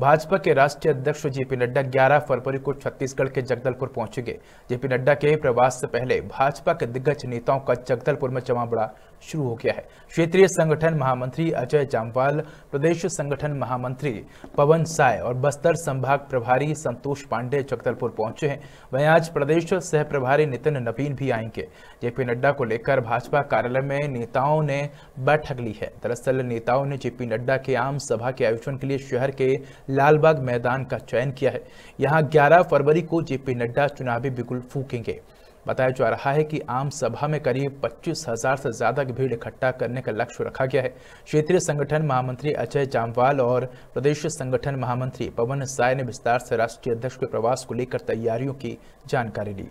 भाजपा के राष्ट्रीय अध्यक्ष जेपी नड्डा 11 फरवरी को छत्तीसगढ़ के जगदलपुर पहुंचेंगे जेपी नड्डा के प्रवास से पहले भाजपा के दिग्गज नेताओं का जगदलपुर में जमा बड़ा शुरू हो गया है क्षेत्रीय संगठन महामंत्री अजय जामवाल प्रदेश संगठन महामंत्री पवन साय और बस्तर संभाग प्रभारी संतोष पांडे जगदलपुर पहुंचे हैं वहीं आज प्रदेश सह प्रभारी नितिन नवीन भी आएंगे जेपी नड्डा को लेकर भाजपा कार्यालय में नेताओं ने बैठक ली है दरअसल नेताओं ने जेपी नड्डा के आम सभा के आयोजन के लिए शहर के लालबाग मैदान का चयन किया है यहाँ 11 फरवरी को जेपी नड्डा चुनावी बिगुल फूकेंगे बताया जा रहा है कि आम सभा में करीब पच्चीस हजार से ज़्यादा की भीड़ इकट्ठा करने का लक्ष्य रखा गया है क्षेत्रीय संगठन महामंत्री अजय जामवाल और प्रदेश संगठन महामंत्री पवन साय ने विस्तार से राष्ट्रीय अध्यक्ष के प्रवास को लेकर तैयारियों की जानकारी ली